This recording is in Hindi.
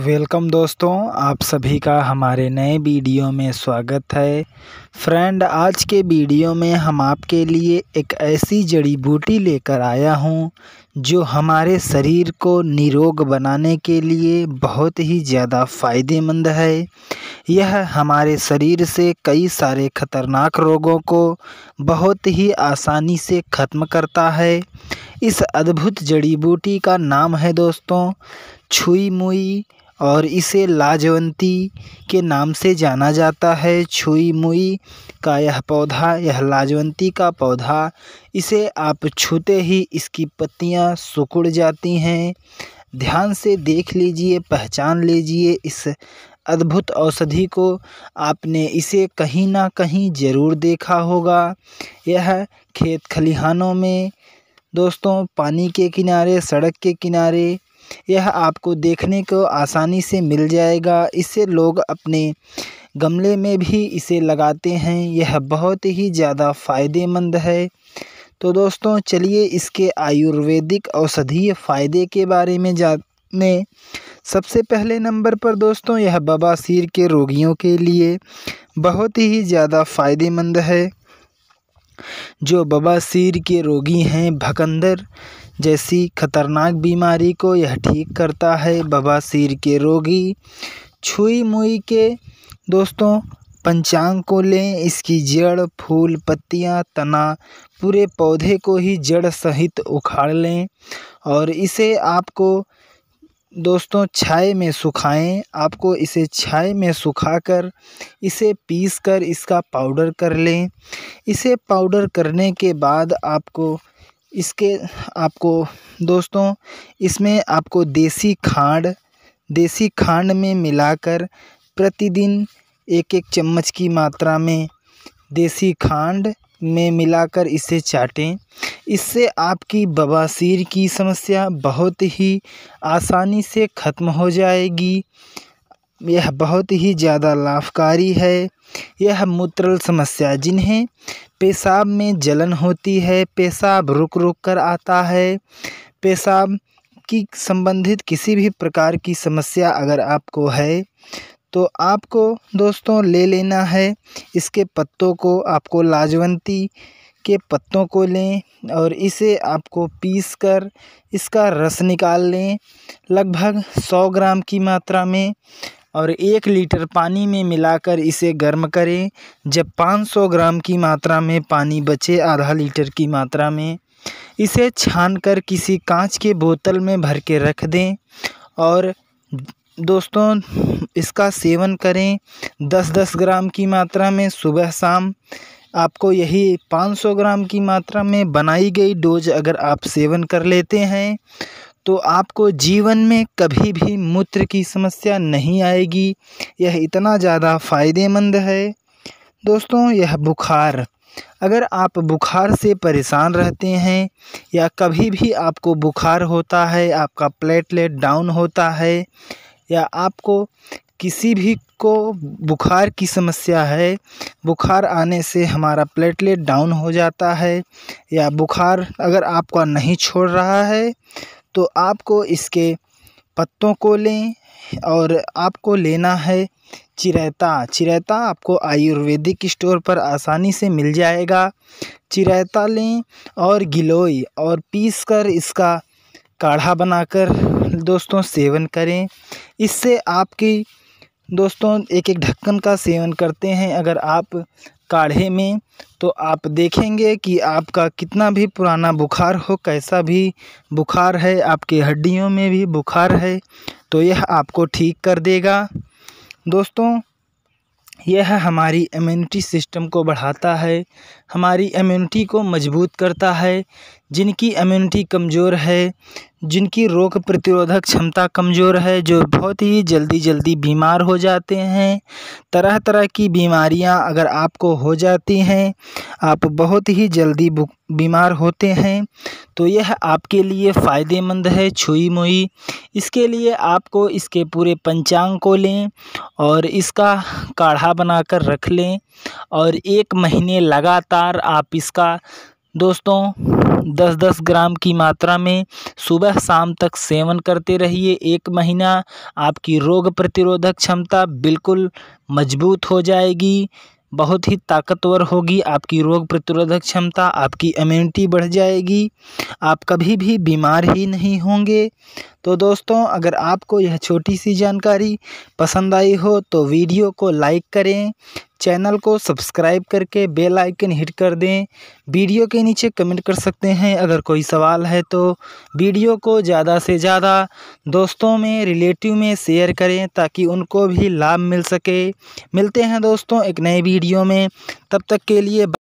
वेलकम दोस्तों आप सभी का हमारे नए वीडियो में स्वागत है फ्रेंड आज के वीडियो में हम आपके लिए एक ऐसी जड़ी बूटी लेकर आया हूं जो हमारे शरीर को निरोग बनाने के लिए बहुत ही ज़्यादा फ़ायदेमंद है यह हमारे शरीर से कई सारे खतरनाक रोगों को बहुत ही आसानी से ख़त्म करता है इस अद्भुत जड़ी बूटी का नाम है दोस्तों छुई मुई और इसे लाजवंती के नाम से जाना जाता है छुई मुई का यह पौधा यह लाजवंती का पौधा इसे आप छूते ही इसकी पत्तियां सिकुड़ जाती हैं ध्यान से देख लीजिए पहचान लीजिए इस अद्भुत औषधि को आपने इसे कहीं ना कहीं ज़रूर देखा होगा यह खेत खलिहानों में दोस्तों पानी के किनारे सड़क के किनारे यह आपको देखने को आसानी से मिल जाएगा इसे लोग अपने गमले में भी इसे लगाते हैं यह बहुत ही ज़्यादा फ़ायदेमंद है तो दोस्तों चलिए इसके आयुर्वेदिक औषधीय फ़ायदे के बारे में जाने सबसे पहले नंबर पर दोस्तों यह बबासीर के रोगियों के लिए बहुत ही ज़्यादा फ़ायदेमंद है जो बबासीर के रोगी हैं भकंदर जैसी खतरनाक बीमारी को यह ठीक करता है बवासीर के रोगी छुई मुई के दोस्तों पंचांग को लें इसकी जड़ फूल पत्तियां तना पूरे पौधे को ही जड़ सहित उखाड़ लें और इसे आपको दोस्तों छाए में सुखाएं आपको इसे छाए में सुखाकर इसे पीस कर इसका पाउडर कर लें इसे पाउडर करने के बाद आपको इसके आपको दोस्तों इसमें आपको देसी खांड देसी खांड में मिलाकर प्रतिदिन एक एक चम्मच की मात्रा में देसी खांड में मिलाकर इसे चाटें इससे आपकी बवासीर की समस्या बहुत ही आसानी से ख़त्म हो जाएगी यह बहुत ही ज़्यादा लाभकारी है यह मूत्रल समस्या जिन्हें पेशाब में जलन होती है पेशाब रुक रुक कर आता है पेशाब की संबंधित किसी भी प्रकार की समस्या अगर आपको है तो आपको दोस्तों ले लेना है इसके पत्तों को आपको लाजवंती के पत्तों को लें और इसे आपको पीस कर इसका रस निकाल लें लगभग सौ ग्राम की मात्रा में और एक लीटर पानी में मिलाकर इसे गर्म करें जब पाँच सौ ग्राम की मात्रा में पानी बचे आधा लीटर की मात्रा में इसे छानकर किसी कांच के बोतल में भर के रख दें और दोस्तों इसका सेवन करें दस दस ग्राम की मात्रा में सुबह शाम आपको यही 500 ग्राम की मात्रा में बनाई गई डोज अगर आप सेवन कर लेते हैं तो आपको जीवन में कभी भी मूत्र की समस्या नहीं आएगी यह इतना ज़्यादा फ़ायदेमंद है दोस्तों यह बुखार अगर आप बुखार से परेशान रहते हैं या कभी भी आपको बुखार होता है आपका प्लेटलेट डाउन होता है या आपको किसी भी को बुखार की समस्या है बुखार आने से हमारा प्लेटलेट डाउन हो जाता है या बुखार अगर आपका नहीं छोड़ रहा है तो आपको इसके पत्तों को लें और आपको लेना है चिरायता चिरायता आपको आयुर्वेदिक स्टोर पर आसानी से मिल जाएगा चिरायता लें और गिलोई और पीस कर इसका काढ़ा बनाकर दोस्तों सेवन करें इससे आपकी दोस्तों एक एक ढक्कन का सेवन करते हैं अगर आप काढ़े में तो आप देखेंगे कि आपका कितना भी पुराना बुखार हो कैसा भी बुखार है आपकी हड्डियों में भी बुखार है तो यह आपको ठीक कर देगा दोस्तों यह हमारी इम्यूनिटी सिस्टम को बढ़ाता है हमारी इम्यूनिटी को मजबूत करता है जिनकी इम्यूनिटी कमज़ोर है जिनकी रोग प्रतिरोधक क्षमता कमज़ोर है जो बहुत ही जल्दी जल्दी बीमार हो जाते हैं तरह तरह की बीमारियां अगर आपको हो जाती हैं आप बहुत ही जल्दी बीमार होते हैं तो यह आपके लिए फ़ायदेमंद है छुई मुई इसके लिए आपको इसके पूरे पंचांग को लें और इसका काढ़ा बनाकर रख लें और एक महीने लगातार चार आप इसका दोस्तों दस दस ग्राम की मात्रा में सुबह शाम तक सेवन करते रहिए एक महीना आपकी रोग प्रतिरोधक क्षमता बिल्कुल मजबूत हो जाएगी बहुत ही ताकतवर होगी आपकी रोग प्रतिरोधक क्षमता आपकी इम्यूनिटी बढ़ जाएगी आप कभी भी बीमार ही नहीं होंगे तो दोस्तों अगर आपको यह छोटी सी जानकारी पसंद आई हो तो वीडियो को लाइक करें चैनल को सब्सक्राइब करके बेल आइकन हिट कर दें वीडियो के नीचे कमेंट कर सकते हैं अगर कोई सवाल है तो वीडियो को ज़्यादा से ज़्यादा दोस्तों में रिलेटिव में शेयर करें ताकि उनको भी लाभ मिल सके मिलते हैं दोस्तों एक नए वीडियो में तब तक के लिए